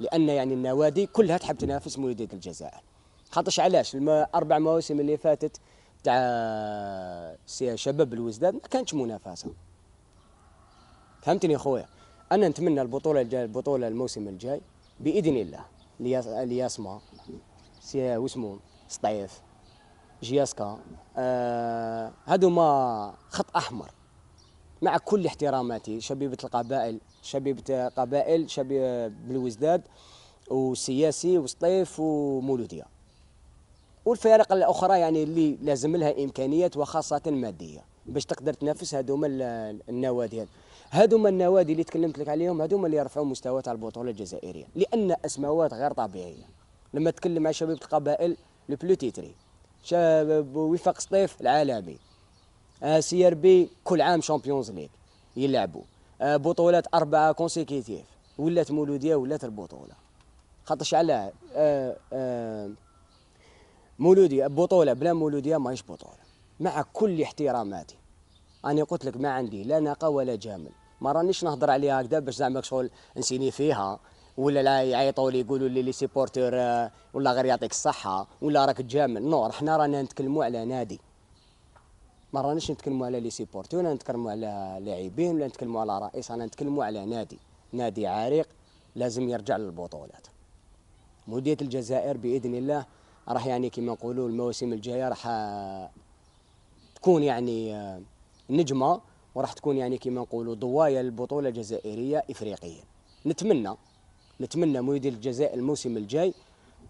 لان يعني النوادي كلها تحب تنافس ميوديه الجزائر خاطرش علاش اربع مواسم اللي فاتت تاع شباب الوزداد ما كانتش منافسه فهمتني خويا انا نتمنى البطوله الجاي البطوله الموسم الجاي باذن الله لياسما سي واسمو سطيف جياسكا آه هادو ما خط احمر مع كل احتراماتي شبيبة القبائل شبيبة قبائل شبيبة الوزداد وسياسي وسطيف ومولودية والفرق الأخرى يعني اللي لازم لها إمكانيات وخاصة مادية باش تقدر تنافس هذوما النوادي هذوما النوادي اللي تكلمت لك عليهم هذوما اللي يرفعوا مستوى تاع البطوله الجزائريه لان اسماوات غير طبيعيه لما تكلم مع شباب القبائل لو بلو تيتري شباب وفاق سطيف العالمي آه، سي ار بي كل عام شامبيونز ليغ يلعبوا آه، بطولات اربعه كونسيكيتيف ولات مولوديه ولات البطوله خاطرش على آه، مولوديه بطوله بلا مولوديه ماهيش بطوله مع كل احتراماتي انا قلت لك ما عندي لا ناقه ولا جامل ما رانيش نهضر عليها هكذا باش زعما شغل نسيني فيها ولا لا يعيطوا لي يقولوا لي لي سيبورتور ولا غير يعطيك الصحه ولا راك جامل نو حنا رانا نتكلموا على نادي ما رانيش نتكلموا على لي سيبورتي ولا نتكلموا على لاعبين ولا نتكلموا على رئيس انا نتكلموا على نادي نادي عريق لازم يرجع للبطولات مديريه الجزائر باذن الله راح يعني كما نقولوا المواسم الجايه راح آه، تكون يعني آه، نجمه وراح تكون يعني كما نقولوا ضوايه للبطوله الجزائريه افريقيا نتمنى نتمنى مدير الجزائر الموسم الجاي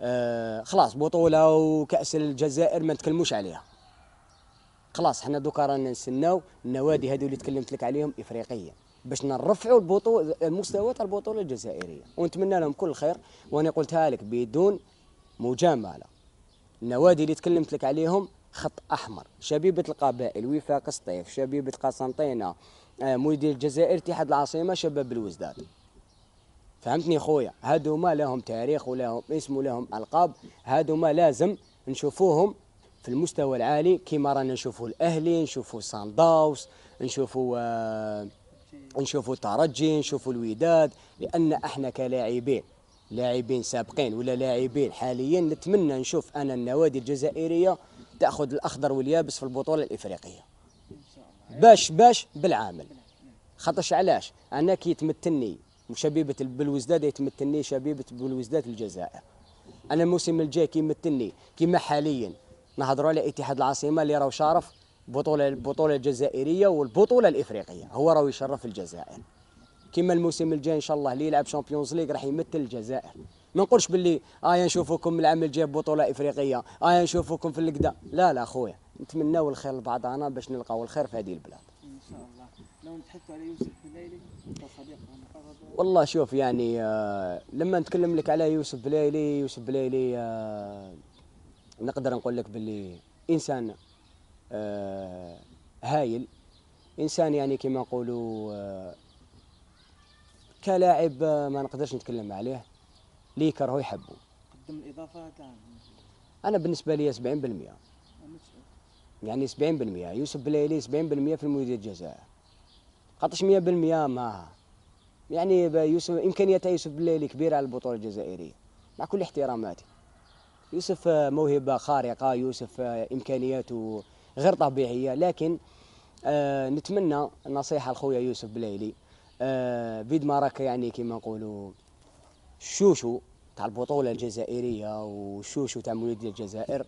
آه خلاص بطوله وكاس الجزائر ما نتكلموش عليها خلاص حنا دوكا رانا نسناو النوادي هذو اللي تكلمت لك عليهم افريقيه باش نرفعوا البطوله المستوى تاع البطوله الجزائريه ونتمنى لهم كل خير وانا قلتها لك بدون مجامله النوادي اللي تكلمت لك عليهم خط احمر شبيبه القبائل وفاق سطيف شبيبه قسنطينه آه، مدير الجزائر اتحاد العاصمه شباب الوزداد فهمتني خويا هادو ما لهم تاريخ ولهم اسم ولهم القاب هادو ما لازم نشوفوهم في المستوى العالي كيما رانا نشوفوا الاهلي نشوفوا سان داوس نشوفوا آه نشوفوا الترجي نشوفوا الوداد لان احنا كلاعبين لاعبين سابقين ولا لاعبين حاليا نتمنى نشوف انا النوادي الجزائريه تاخذ الاخضر واليابس في البطوله الافريقيه باش باش بالعامل خطش علاش انا كي يتمتني وشبيبه بالوزداد يتمتني شبيبه بالوزداد الجزائر انا الموسم الجاي كي يمتني كيما حاليا نهضروا على اتحاد العاصمه اللي راهو شارف بطوله البطوله الجزائريه والبطوله الافريقيه هو راهو يشرف الجزائر كما الموسم الجاي ان شاء الله اللي يلعب شامبيونز ليغ راح يمثل الجزائر ما نقولش باللي اه نشوفكم العام الجاي بطوله افريقيه اه نشوفكم في القدا لا لا خويا نتمناو الخير لبعضنا باش نلقاو الخير في هذه البلاد ان شاء الله لو نتحدثوا على يوسف بلايلي والله شوف يعني آه لما نتكلم لك على يوسف بلايلي يوسف بلايلي آه نقدر نقول لك باللي انسان آه هايل انسان يعني كما نقولوا آه كلاعب آه، ما نقدرش نتكلم عليه لي كرهو يحبو قدم الاضافه تاع انا بالنسبه لي 70% يعني 70% يوسف بلايلي 70% في المولوديه الجزائر خاطرش 100% ما يعني يوسف امكانيات يوسف بلايلي كبيره على البطوله الجزائريه مع كل احتراماتي يوسف آه، موهبه خارقه يوسف آه، امكانياته غير طبيعيه لكن آه، نتمنى نصيحه لخويا يوسف بلايلي بيد ما راك يعني كما نقولوا شوشو تاع البطوله الجزائريه وشوشو تاع مولوديه الجزائر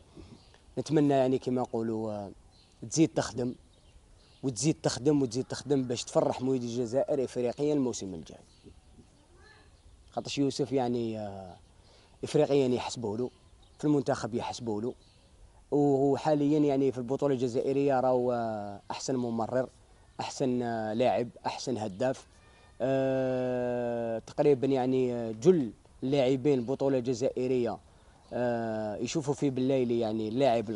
نتمنى يعني كما نقولوا تزيد تخدم وتزيد تخدم وتزيد تخدم باش تفرح مولوديه الجزائر افريقيا الموسم الجاي خاطرش يوسف يعني افريقيا يعني يحسبوا له في المنتخب يحسبوا له وحاليا يعني في البطوله الجزائريه راهو احسن ممرر احسن لاعب احسن هداف أه تقريبا يعني جل اللاعبين البطوله الجزائريه أه يشوفوا في بالليلي يعني اللاعب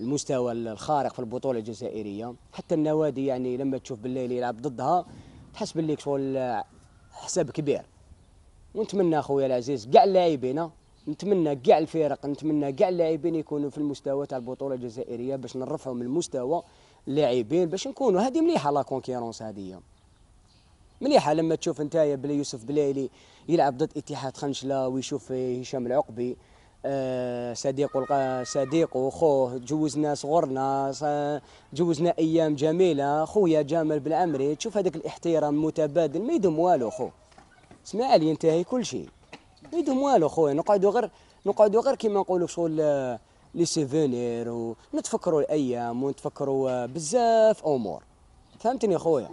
المستوى الخارق في البطوله الجزائريه حتى النوادي يعني لما تشوف بالليل يلعب ضدها تحس بالليك شغل حساب كبير ونتمنى اخويا العزيز كاع اللاعبين نتمنى كاع الفرق نتمنى كاع اللاعبين يكونوا في المستوى تاع البطوله الجزائريه باش نرفعوا من المستوى اللاعبين باش نكونوا هذه مليحه لا كونكيرونس هذه مليحه لما تشوف نتايا بلي يوسف بلايلي يلعب ضد اتحاد خنشله ويشوف هشام العقبي آه صديق وخوه خوه جوزنا صغرنا جوزنا ايام جميله خويا جمال بالعمري تشوف هذاك الاحترام متبادل ما يدوم والو خو اسمع لي انتهي كل شيء ما يدوم والو خويا نقعدوا غير نقعدوا غير كيما نقولوا شغل لي سيفينير ونتفكروا الايام ونتفكروا بزاف امور فهمتني خويا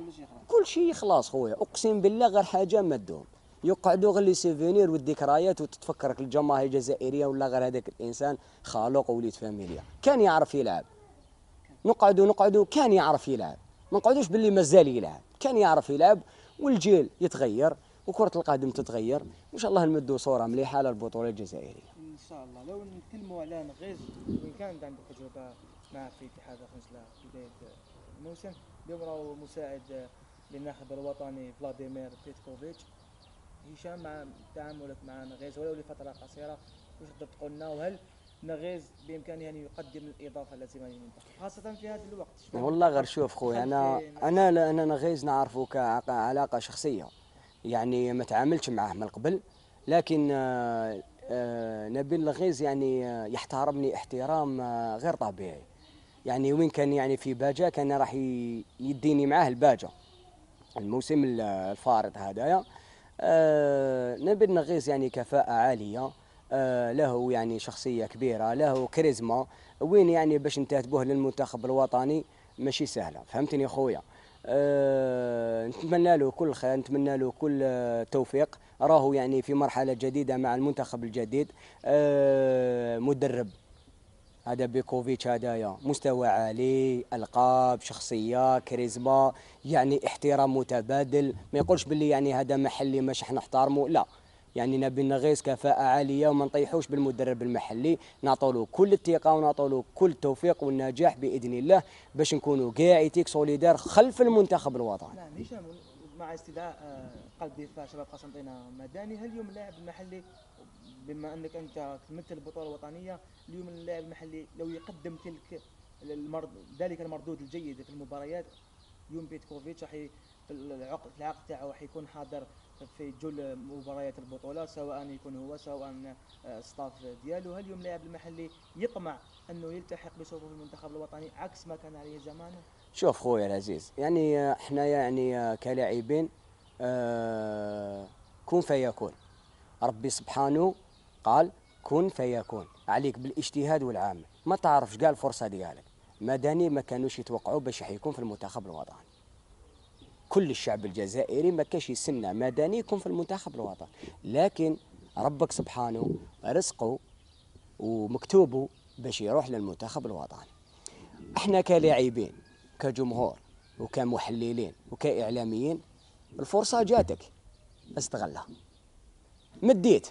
كل شيء خلاص خويا اقسم بالله غير حاجه ما تدوم يقعدوا غير لي سيفينير والذكريات وتتفكرك الجماهير الجزائريه ولا غير هذاك الانسان خالق وليد فاميليا كان يعرف يلعب نقعدوا نقعدوا كان يعرف يلعب ما نقعدوش باللي مازال يلعب كان يعرف يلعب والجيل يتغير وكرة القدم تتغير وإن شاء الله نمدوا صورة مليحة للبطوله الجزائرية إن شاء الله لو نتكلموا على نغيز وان كانت عندك تجربة مع في اتحاد خنجلة في بداية الموسم اليوم راهو مساعد للناخب الوطني فلاديمير بيتكوفيتش هشام مع تعاملك مع نغيز ولو لفترة قصيرة واش تقدر تقول لنا وهل نغيز بامكانه ان يقدم الاضافه التي للمنتخب خاصه في هذا الوقت والله غير شوف خويا انا انا انا نغيز نعرفه كعلاقه شخصيه يعني ما تعاملتش معاه من قبل لكن آه، آه، نبيل الغيز يعني آه، يحترمني احترام غير طبيعي يعني وين كان يعني في باجا كان راح يديني معاه الباجا الموسم الفارط هذايا نبيل الغيز يعني كفاءة عالية له يعني شخصية كبيرة له كاريزما وين يعني باش نتاتبوه للمنتخب الوطني ماشي سهلة فهمتني خويا آه، نتمنى له كل خير نتمنى له كل آه، توفيق راهو يعني في مرحله جديده مع المنتخب الجديد آه، مدرب هذا بيكوفيتش هذايا مستوى عالي القاب شخصيه كاريزما يعني احترام متبادل ما يقولش باللي يعني هذا محلي مش احنا نحترمه لا يعني نبي نغيس كفاءه عاليه وما نطيحوش بالمدرب المحلي نعطولو كل الثقه ونعطولو كل التوفيق والنجاح باذن الله باش نكونوا كاع ايتيك سوليدار خلف المنتخب الوطني. نعم هشام مع استدعاء آه، قلب دفاع شباب قسنطينه مداني هل اليوم اللاعب المحلي بما انك انت تمثل البطوله الوطنيه اليوم اللاعب المحلي لو يقدم تلك المرض ذلك المردود الجيد في المباريات يوم بيتكوفيتش راح في العقد العقد تاعو راح يكون حاضر في جل مباريات البطوله سواء يكون هو سواء ستاف آه، ديالو هل اليوم اللاعب المحلي يطمع انه يلتحق بصفوف المنتخب الوطني عكس ما كان عليه زمانه شوف خويا العزيز يعني احنا آه، يعني آه، كلاعبين آه كن فيكون ربي سبحانه قال كن فيكون عليك بالاجتهاد والعمل ما تعرفش كاع الفرصه ديالك مدني ما كانوش يتوقعوا باش حيكون في المنتخب الوطني كل الشعب الجزائري ما كاش مدني يكون في المنتخب الوطني لكن ربك سبحانه رزقه ومكتوبه باش يروح للمنتخب الوطني احنا كلاعبين كجمهور وكمحللين وكاعلاميين الفرصه جاتك استغلها مديت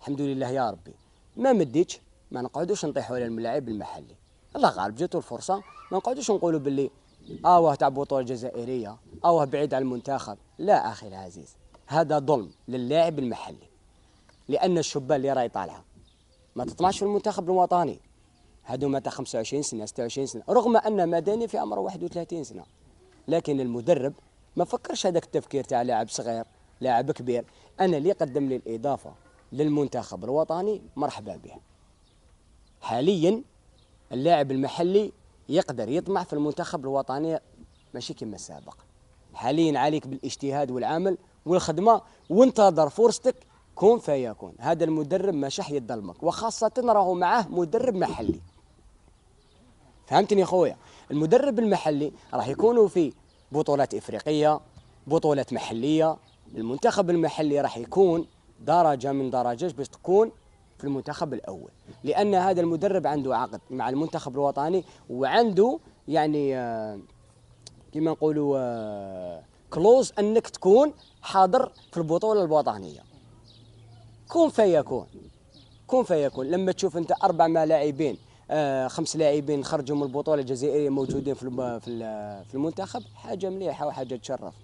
الحمد لله يا ربي ما مديتش ما نقعدوش نطيحوا على الملاعب المحلي الله غالب جاتو الفرصه ما نقعدوش نقولوا باللي آوه تاع بطولة جزائرية آوه بعيد عن المنتخب لا أخي العزيز هذا ظلم للاعب المحلي لأن الشبان اللي راهي طالعة ما تطمعش في المنتخب الوطني هادو متى 25 سنة 26 سنة رغم أن مداني في عمره 31 سنة لكن المدرب ما فكرش هذاك التفكير تاع لاعب صغير لاعب كبير أنا اللي قدم لي الإضافة للمنتخب الوطني مرحبا به حاليا اللاعب المحلي يقدر يطمع في المنتخب الوطني ماشي كما السابق حاليا عليك بالاجتهاد والعمل والخدمه وانتظر فرصتك كن فيكون هذا المدرب ماشي حيظلمك وخاصه راهو معاه مدرب محلي فهمتني خويا المدرب المحلي راح يكونوا في بطولات افريقيه بطولات محليه المنتخب المحلي راح يكون درجه من درجات باش تكون في المنتخب الأول لأن هذا المدرب عنده عقد مع المنتخب الوطني وعنده يعني آه، كما نقولوا آه، كلوز أنك تكون حاضر في البطولة الوطنية كون فيكون كون فيكون لما تشوف أنت أربع لاعبين آه، خمس لاعبين خرجوا من البطوله الجزائريه موجودين في في المنتخب حاجه مليحه وحاجه تشرف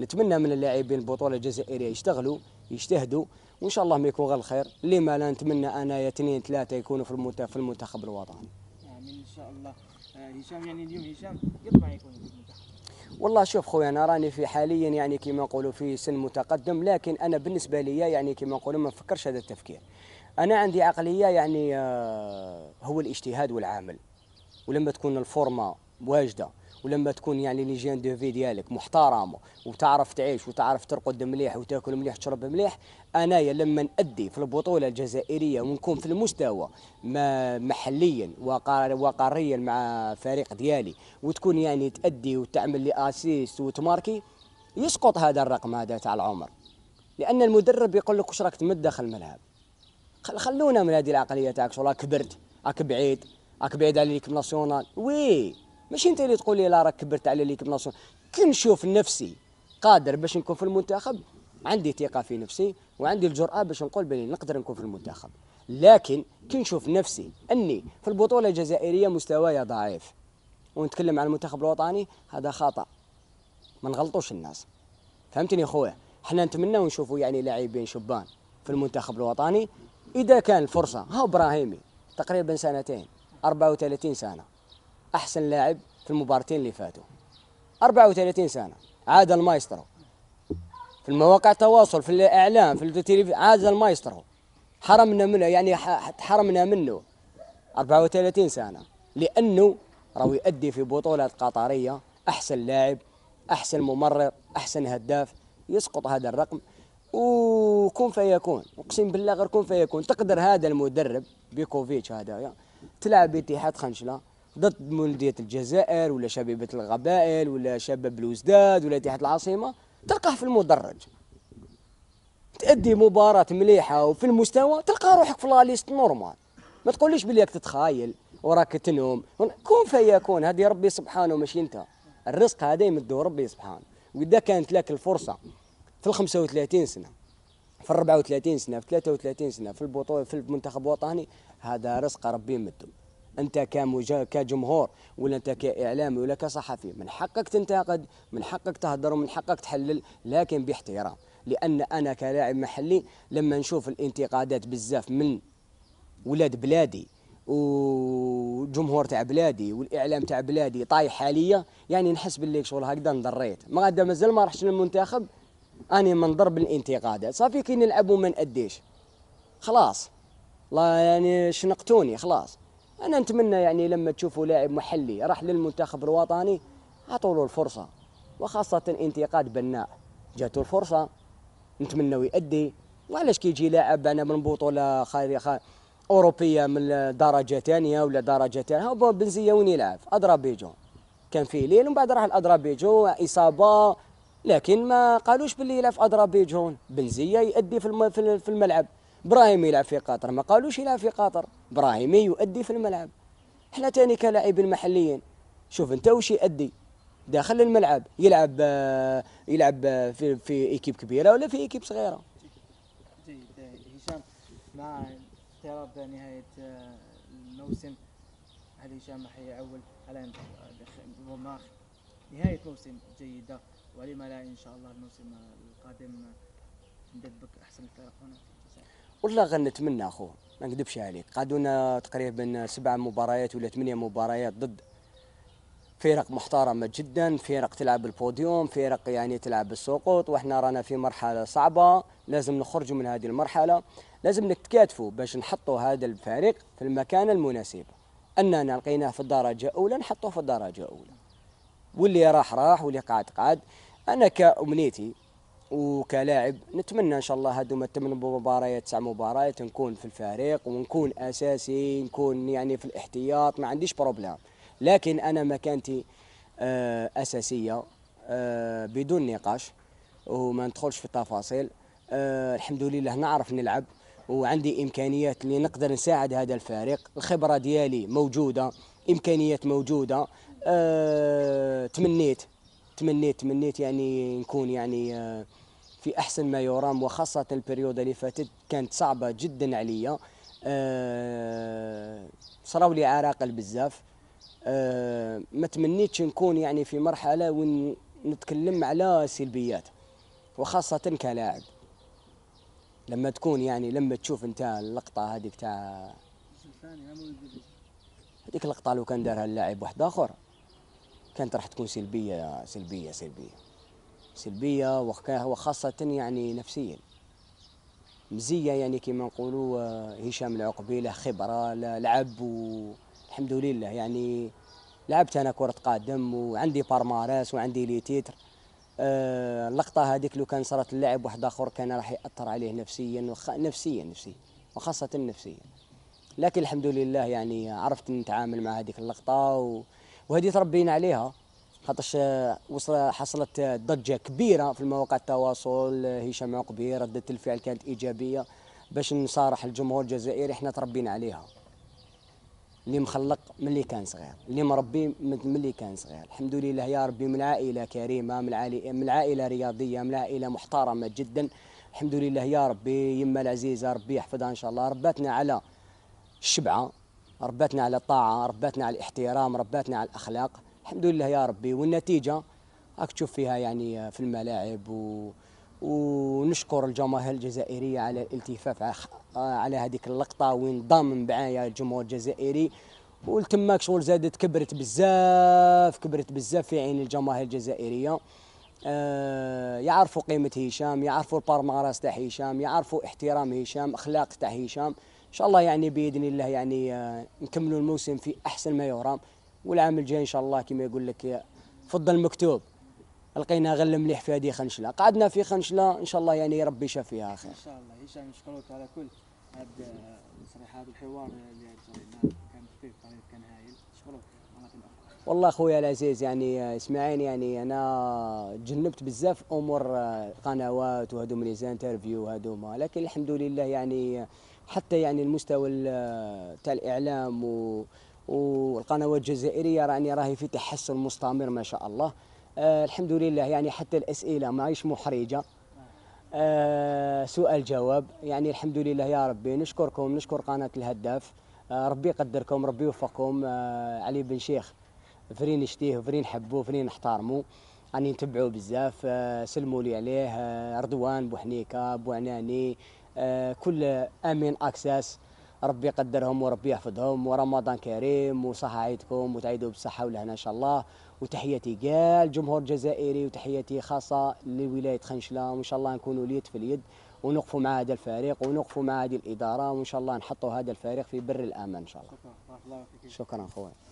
نتمنى من اللاعبين البطوله الجزائريه يشتغلوا يجتهدوا وان شاء الله ما يكون غير الخير لما لا نتمنى يا اثنين ثلاثه يكونوا في في المنتخب الوطني امين ان شاء الله آه، هشام يعني اليوم هشام يطمع يكون في المنتخب والله شوف خويا انا راني في حاليا يعني كما نقولوا في سن متقدم لكن انا بالنسبه لي يعني كما نقولوا ما نفكرش هذا التفكير انا عندي عقليه يعني آه، هو الاجتهاد والعمل ولما تكون الفورمه واجده ولما تكون يعني ليجين دو في ديالك محترمه وتعرف تعيش وتعرف ترقد مليح وتاكل مليح وتشرب مليح انايا لما نأدي في البطوله الجزائريه ونكون في المستوى ما محليا وقاريا مع فريق ديالي وتكون يعني تأدي وتعمل لي اسيست وتماركي يسقط هذا الرقم هذا تاع العمر لان المدرب يقول لك واش راك تمد داخل الملعب خلونا من هذه العقليه تاعك راك كبرت راك بعيد راك بعيد على ليك ناسيونال وي ماشي انت اللي تقول لي لا راك كبرت على ليكيب ناسيونال كي نشوف نفسي قادر باش نكون في المنتخب عندي ثقه في نفسي وعندي الجراه باش نقول بلي نقدر نكون في المنتخب لكن كي نشوف نفسي اني في البطوله الجزائريه مستواي ضعيف ونتكلم عن المنتخب الوطني هذا خطا ما نغلطوش الناس فهمتني خويا حنا نتمنى ونشوفوا يعني لاعبين شبان في المنتخب الوطني اذا كان الفرصه ها ابراهيمي تقريبا سنتين 34 سنه احسن لاعب في المباراتين اللي فاتوا 34 سنه عاد المايسترو في المواقع التواصل في الاعلام في التلفزيون عاد المايسترو حرمنا منه يعني حرمنا منه 34 سنه لانه راهو يؤدي في بطولات قطريه احسن لاعب احسن ممرر احسن هداف يسقط هذا الرقم وكون فيكون اقسم بالله غير كون فيكون تقدر هذا المدرب بيكوفيتش هذا تلعب باتحاد خنشله ضد مولدية الجزائر ولا شبيبه القبائل ولا شباب الوزداد ولا تحت العاصمه تلقاه في المدرج تأدي مباراة مليحة وفي المستوى تلقى روحك في لاليست نورمال ما تقوليش بلي راك تتخايل وراك تنوم كون فيكون هذه ربي سبحانه ماشي انت الرزق هذا يمده ربي سبحانه واذا كانت لك الفرصة في ال 35 سنة في ال 34 سنة في 33 سنة في البطولة في المنتخب الوطني هذا رزق ربي يمده انت كجمهور ولا انت كاعلامي ولا كصحفي من حقك تنتقد من حقك تهدر ومن حقك تحلل لكن باحترام لان انا كلاعب محلي لما نشوف الانتقادات بزاف من ولاد بلادي وجمهور تاع بلادي والاعلام تاع بلادي طايح حاليا يعني نحس باللي شغل هكذا نضريت ما غدا مازال ما رحتش للمنتخب اني منضرب بالانتقادات صافي كي نلعب وما ناديش خلاص لا يعني شنقتوني خلاص انا نتمنى يعني لما تشوفوا لاعب محلي راح للمنتخب الوطني اعطوا له الفرصه وخاصه انتقاد بناء جاته الفرصه نتمنى يؤدي وعلاش كيجي لاعب انا من بطوله خ... اوروبيه من درجه ثانيه ولا درجه ثانيه هو بنزيه وين يلعب اضرابيجو كان فيه ليل ومن بعد راح الاضرابيجو اصابه لكن ما قالوش باللي يلعب اضرابيجون بنزيا يؤدي في في الملعب ابراهيم يلعب في قطر ما قالوش يلعب في قطر ابراهيم يؤدي في الملعب احنا تاني كلاعبين محليين شوف انت وش يؤدي داخل الملعب يلعب آه، يلعب آه، في في ايكيب كبيره ولا في ايكيب صغيره جيد هشام مع اقتراب نهايه آه، الموسم هل هشام حيعول على نهايه موسم جيده ولما لا ان شاء الله الموسم القادم ندبك احسن الفرق هنا والله غنت منا اخو ما نكذبش عليك قعدونا تقريبا سبع مباريات ولا ثمانية مباريات ضد فرق محترمة جدا فرق تلعب البوديوم فرق يعني تلعب السقوط واحنا رانا في مرحلة صعبة لازم نخرجوا من هذه المرحلة لازم نتكاتفوا باش نحطوا هذا الفريق في المكان المناسب اننا لقيناه في الدرجة الأولى نحطوه في الدرجة الأولى واللي راح راح واللي قعد قعد انا كأمنيتي وكلاعب نتمنى ان شاء الله هذوما ثمان مباريات تسع مباريات نكون في الفريق ونكون اساسي نكون يعني في الاحتياط ما عنديش بروبليم لكن انا مكانتي آه، اساسيه آه، بدون نقاش وما ندخلش في التفاصيل آه، الحمد لله نعرف نلعب وعندي امكانيات اللي نقدر نساعد هذا الفريق الخبره ديالي موجوده امكانيات موجوده تمنيت تمنيت تمنيت يعني نكون يعني في احسن ما يرام وخاصه البريود اللي فاتت كانت صعبه جدا عليا أه صراو لي عراقل بزاف أه ما تمنيتش نكون يعني في مرحله وين نتكلم على سلبيات وخاصه كلاعب لما تكون يعني لما تشوف انت اللقطه هذيك تاع هذيك اللقطه لو كان دارها اللاعب واحد اخر كانت راح تكون سلبيه سلبيه سلبيه سلبية وخاصة يعني نفسيا مزية يعني كما نقولوا آه، هشام العقبي له خبرة لعب والحمد لله يعني لعبت أنا كرة قدم وعندي بارمارس وعندي لي تيتر آه، اللقطة هذيك لو كان صارت اللاعب واحد آخر كان راح يأثر عليه نفسيا وخ... نفسيا نفسيا وخاصة نفسيا لكن الحمد لله يعني عرفت نتعامل مع هذيك اللقطة و... وهذه تربينا عليها خاطرش وصل حصلت ضجه كبيره في مواقع التواصل هشام عقبي رده الفعل كانت ايجابيه باش نصارح الجمهور الجزائري احنا تربينا عليها اللي مخلق ملي كان صغير اللي مربي ملي كان صغير الحمد لله يا ربي من عائله كريمه من عائله من عائله رياضيه من عائله محترمه جدا الحمد لله يا ربي يما العزيزه ربي يحفظها ان شاء الله رباتنا على الشبعه رباتنا على الطاعه رباتنا على الاحترام رباتنا على الاخلاق الحمد لله يا ربي والنتيجه راك تشوف فيها يعني آه، في الملاعب و... ونشكر الجماهير الجزائريه على الالتفاف على آه، هذيك اللقطه وين ضامن معايا الجمهور الجزائري ولتماك شغل زادت كبرت بزاف كبرت بزاف في عين الجماهير الجزائريه آه، يعرفوا قيمه هشام يعرفوا البارماراس تاع هشام يعرفوا احترام هشام اخلاق تاع هشام ان شاء الله يعني باذن الله يعني نكملوا الموسم في احسن ما يرام والعام الجاي ان شاء الله كما يقول لك فضل مكتوب لقينا غل مليح في هذه خنشله قعدنا في خنشله ان شاء الله يعني ربي شاف خير ان شاء الله هشام نشكرك على كل هذا صراحه هذا الحوار اللي كان خفيف طريف كان هايل نشكرك والله اخويا العزيز يعني اسمعيني يعني انا تجنبت بزاف امور آه، قنوات وهذوما لي زانترفيو وهذوما لكن الحمد لله يعني حتى يعني المستوى آه، تاع الاعلام و والقنوات الجزائريه راني راهي في تحسن مستمر ما شاء الله آه الحمد لله يعني حتى الاسئله ماهيش محرجه آه سؤال جواب يعني الحمد لله يا ربي نشكركم نشكر قناه الهداف آه ربي يقدركم ربي يوفقكم آه علي بن شيخ فرين نشتيه فرين نحبوه فرين نحتارمو راني نتبعو بزاف آه سلموا لي عليه آه رضوان بوحنيكه بوعناني آه كل امين اكساس ربي يقدرهم وربي يحفظهم ورمضان كريم وصحة عيدكم وتعيدوا بالصحة والهنا إن شاء الله وتحياتي كاع الجمهور الجزائري وتحياتي خاصة لولاية خنشلة وإن شاء الله نكونوا اليد في اليد ونقفوا مع هذا الفريق ونقفوا مع هذه الإدارة وإن شاء الله نحطوا هذا الفريق في بر الأمان إن شاء الله شكرا, شكرا خويا